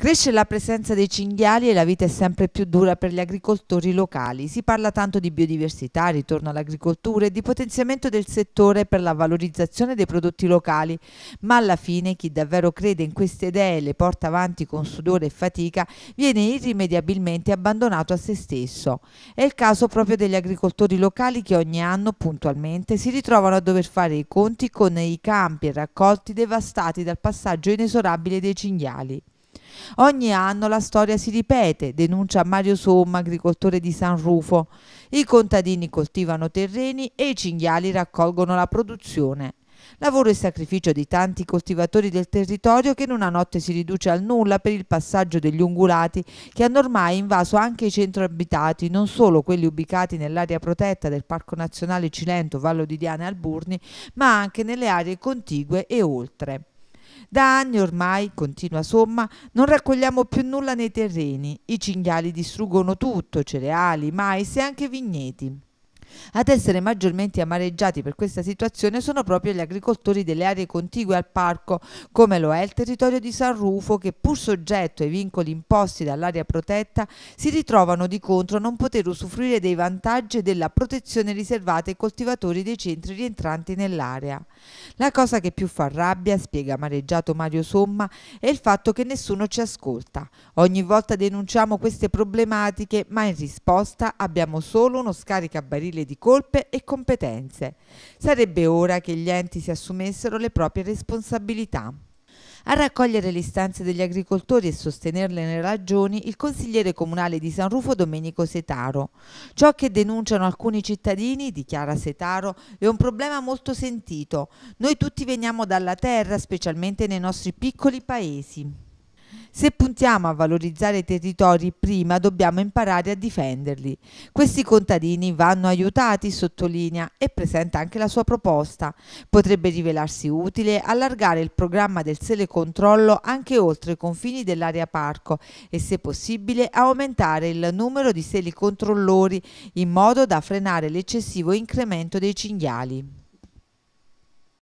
Cresce la presenza dei cinghiali e la vita è sempre più dura per gli agricoltori locali. Si parla tanto di biodiversità, ritorno all'agricoltura e di potenziamento del settore per la valorizzazione dei prodotti locali, ma alla fine chi davvero crede in queste idee e le porta avanti con sudore e fatica viene irrimediabilmente abbandonato a se stesso. È il caso proprio degli agricoltori locali che ogni anno puntualmente si ritrovano a dover fare i conti con i campi e raccolti devastati dal passaggio inesorabile dei cinghiali. Ogni anno la storia si ripete, denuncia Mario Somma, agricoltore di San Rufo. I contadini coltivano terreni e i cinghiali raccolgono la produzione. Lavoro e sacrificio di tanti coltivatori del territorio che in una notte si riduce al nulla per il passaggio degli ungulati che hanno ormai invaso anche i centri abitati, non solo quelli ubicati nell'area protetta del Parco Nazionale Cilento, Vallo di Diana e Alburni, ma anche nelle aree contigue e oltre. Da anni ormai, continua Somma, non raccogliamo più nulla nei terreni. I cinghiali distruggono tutto, cereali, mais e anche vigneti. Ad essere maggiormente amareggiati per questa situazione sono proprio gli agricoltori delle aree contigue al parco, come lo è il territorio di San Rufo, che pur soggetto ai vincoli imposti dall'area protetta, si ritrovano di contro a non poter usufruire dei vantaggi e della protezione riservata ai coltivatori dei centri rientranti nell'area. La cosa che più fa rabbia, spiega amareggiato Mario Somma, è il fatto che nessuno ci ascolta. Ogni volta denunciamo queste problematiche, ma in risposta abbiamo solo uno scaricabarile possibile di colpe e competenze. Sarebbe ora che gli enti si assumessero le proprie responsabilità. A raccogliere le istanze degli agricoltori e sostenerle nelle ragioni il consigliere comunale di San Rufo Domenico Setaro. Ciò che denunciano alcuni cittadini, dichiara Setaro, è un problema molto sentito. Noi tutti veniamo dalla terra, specialmente nei nostri piccoli paesi. Se puntiamo a valorizzare i territori prima dobbiamo imparare a difenderli. Questi contadini vanno aiutati, sottolinea, e presenta anche la sua proposta. Potrebbe rivelarsi utile allargare il programma del selecontrollo anche oltre i confini dell'area parco e se possibile aumentare il numero di selicontrollori in modo da frenare l'eccessivo incremento dei cinghiali.